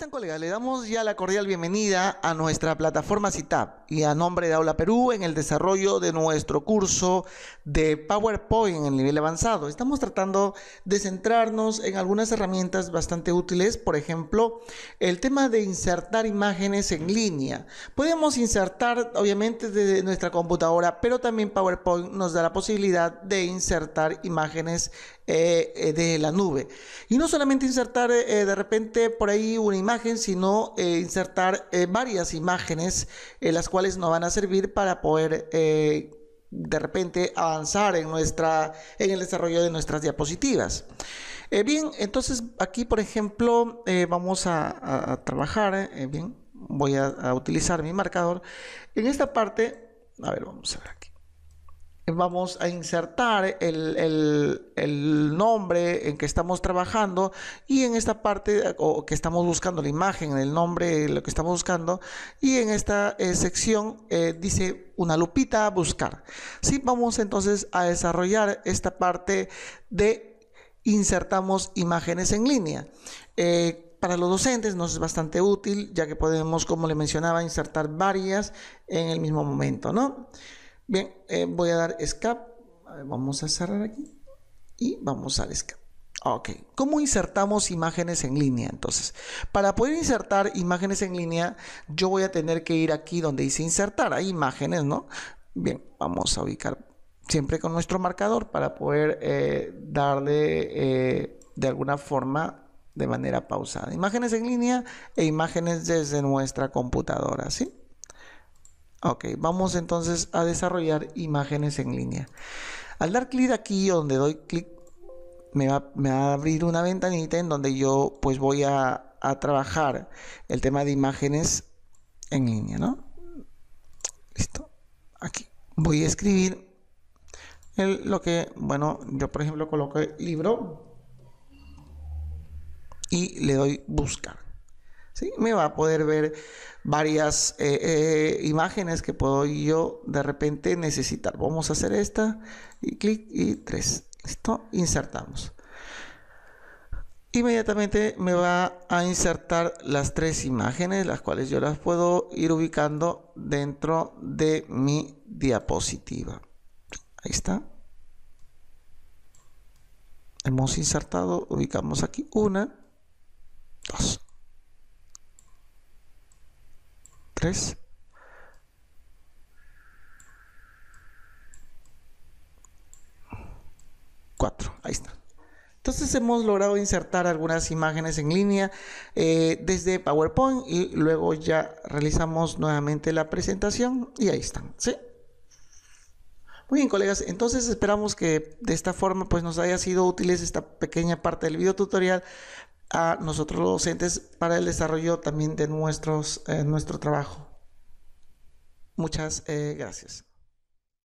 están, colegas? Le damos ya la cordial bienvenida a nuestra plataforma CITAP y a nombre de Aula Perú en el desarrollo de nuestro curso de PowerPoint en el nivel avanzado. Estamos tratando de centrarnos en algunas herramientas bastante útiles, por ejemplo, el tema de insertar imágenes en línea. Podemos insertar, obviamente, desde nuestra computadora, pero también PowerPoint nos da la posibilidad de insertar imágenes eh, eh, de la nube. Y no solamente insertar eh, de repente por ahí una imagen, sino insertar varias imágenes, las cuales nos van a servir para poder de repente avanzar en, nuestra, en el desarrollo de nuestras diapositivas. bien, entonces aquí por ejemplo vamos a, trabajar, bien, voy a, a utilizar mi marcador. En esta parte, a ver, vamos a ver aquí vamos a insertar el, nombre en que estamos trabajando y en esta parte o que estamos buscando la imagen, el nombre, lo que estamos buscando y en esta eh, sección eh, dice una lupita a buscar. si vamos entonces a desarrollar esta parte de insertamos imágenes en línea. Eh, para los docentes nos es bastante útil, ya que podemos, como le mencionaba, insertar varias en el mismo momento, ¿no? Bien, eh, voy a dar escape. vamos a cerrar aquí y vamos al escape. Ok, ¿cómo insertamos imágenes en línea entonces? Para poder insertar imágenes en línea, yo voy a tener que ir aquí donde dice insertar, hay imágenes, ¿no? Bien, vamos a ubicar siempre con nuestro marcador para poder eh, darle eh, de alguna forma de manera pausada. Imágenes en línea e imágenes desde nuestra computadora, ¿sí? Ok, vamos entonces a desarrollar imágenes en línea. Al dar clic aquí donde doy clic, me va, a abrir una ventanita en donde yo pues voy a, trabajar el tema de imágenes en línea, ¿no? Listo. Aquí voy a escribir lo que, bueno, yo por ejemplo coloco el libro y le doy buscar. Me va a poder ver varias eh, eh, imágenes que puedo yo de repente necesitar. Vamos a hacer esta y clic y tres. esto insertamos. Inmediatamente me va a insertar las tres imágenes, las cuales yo las puedo ir ubicando dentro de mi diapositiva. Ahí está. Hemos insertado, ubicamos aquí una 3. 4. ahí está. Entonces hemos logrado insertar algunas imágenes en línea eh, desde PowerPoint y luego ya realizamos nuevamente la presentación y ahí están, Muy bien, colegas, entonces esperamos que de esta forma pues nos haya sido útil esta pequeña parte del video tutorial a nosotros los docentes para el desarrollo también de nuestros, eh, nuestro trabajo. Muchas eh, gracias.